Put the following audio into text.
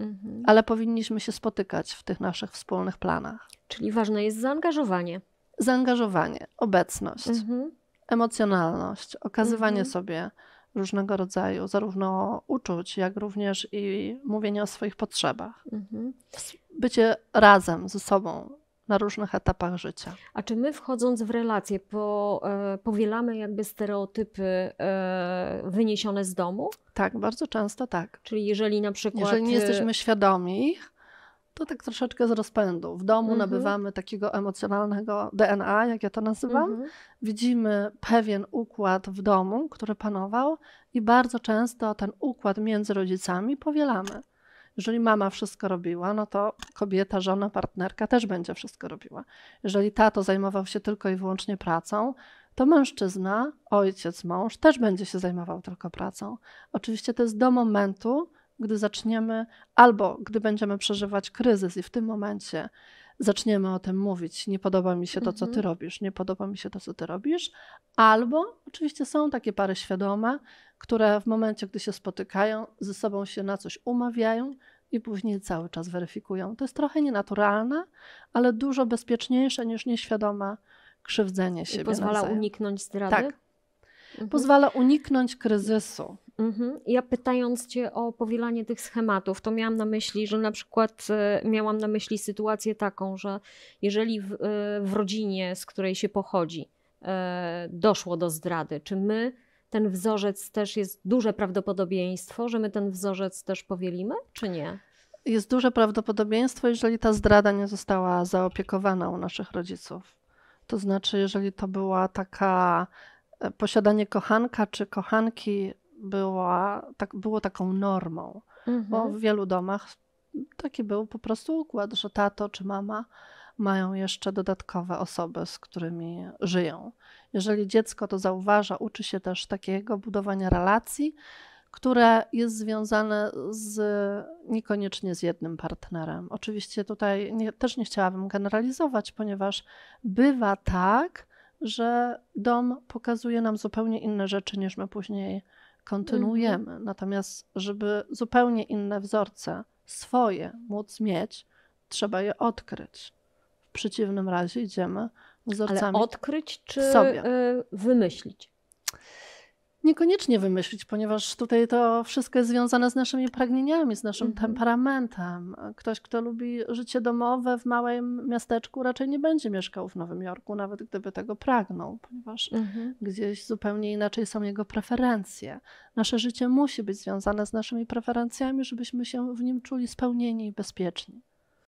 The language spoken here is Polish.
Mhm. Ale powinniśmy się spotykać w tych naszych wspólnych planach. Czyli ważne jest zaangażowanie. Zaangażowanie, obecność, mhm. emocjonalność, okazywanie mhm. sobie różnego rodzaju, zarówno uczuć, jak również i mówienie o swoich potrzebach. Mhm. Bycie razem ze sobą, na różnych etapach życia. A czy my wchodząc w relacje po, e, powielamy jakby stereotypy e, wyniesione z domu? Tak, bardzo często tak. Czyli jeżeli na przykład... Jeżeli nie e, jesteśmy świadomi to tak troszeczkę z rozpędu. W domu mhm. nabywamy takiego emocjonalnego DNA, jak ja to nazywam. Mhm. Widzimy pewien układ w domu, który panował, i bardzo często ten układ między rodzicami powielamy. Jeżeli mama wszystko robiła, no to kobieta, żona, partnerka też będzie wszystko robiła. Jeżeli tato zajmował się tylko i wyłącznie pracą, to mężczyzna, ojciec, mąż też będzie się zajmował tylko pracą. Oczywiście to jest do momentu, gdy zaczniemy, albo gdy będziemy przeżywać kryzys i w tym momencie zaczniemy o tym mówić, nie podoba mi się to, co ty mhm. robisz, nie podoba mi się to, co ty robisz, albo oczywiście są takie pary świadome, które w momencie, gdy się spotykają, ze sobą się na coś umawiają i później cały czas weryfikują. To jest trochę nienaturalne, ale dużo bezpieczniejsze niż nieświadome krzywdzenie I siebie. pozwala nawzajem. uniknąć zdrady? Tak. Mhm. Pozwala uniknąć kryzysu. Mhm. Ja pytając Cię o powielanie tych schematów, to miałam na myśli, że na przykład e, miałam na myśli sytuację taką, że jeżeli w, e, w rodzinie, z której się pochodzi, e, doszło do zdrady, czy my ten wzorzec też jest duże prawdopodobieństwo, że my ten wzorzec też powielimy, czy nie? Jest duże prawdopodobieństwo, jeżeli ta zdrada nie została zaopiekowana u naszych rodziców. To znaczy, jeżeli to była taka e, posiadanie kochanka czy kochanki była, tak, było taką normą, mhm. bo w wielu domach taki był po prostu układ, że tato czy mama mają jeszcze dodatkowe osoby, z którymi żyją. Jeżeli dziecko to zauważa, uczy się też takiego budowania relacji, które jest związane z niekoniecznie z jednym partnerem. Oczywiście tutaj nie, też nie chciałabym generalizować, ponieważ bywa tak, że dom pokazuje nam zupełnie inne rzeczy niż my później kontynuujemy. Mhm. Natomiast, żeby zupełnie inne wzorce swoje móc mieć, trzeba je odkryć przeciwnym razie idziemy wzorcami. Ale odkryć czy sobie. Y, wymyślić? Niekoniecznie wymyślić, ponieważ tutaj to wszystko jest związane z naszymi pragnieniami, z naszym mhm. temperamentem. Ktoś, kto lubi życie domowe w małym miasteczku, raczej nie będzie mieszkał w Nowym Jorku, nawet gdyby tego pragnął, ponieważ mhm. gdzieś zupełnie inaczej są jego preferencje. Nasze życie musi być związane z naszymi preferencjami, żebyśmy się w nim czuli spełnieni i bezpieczni.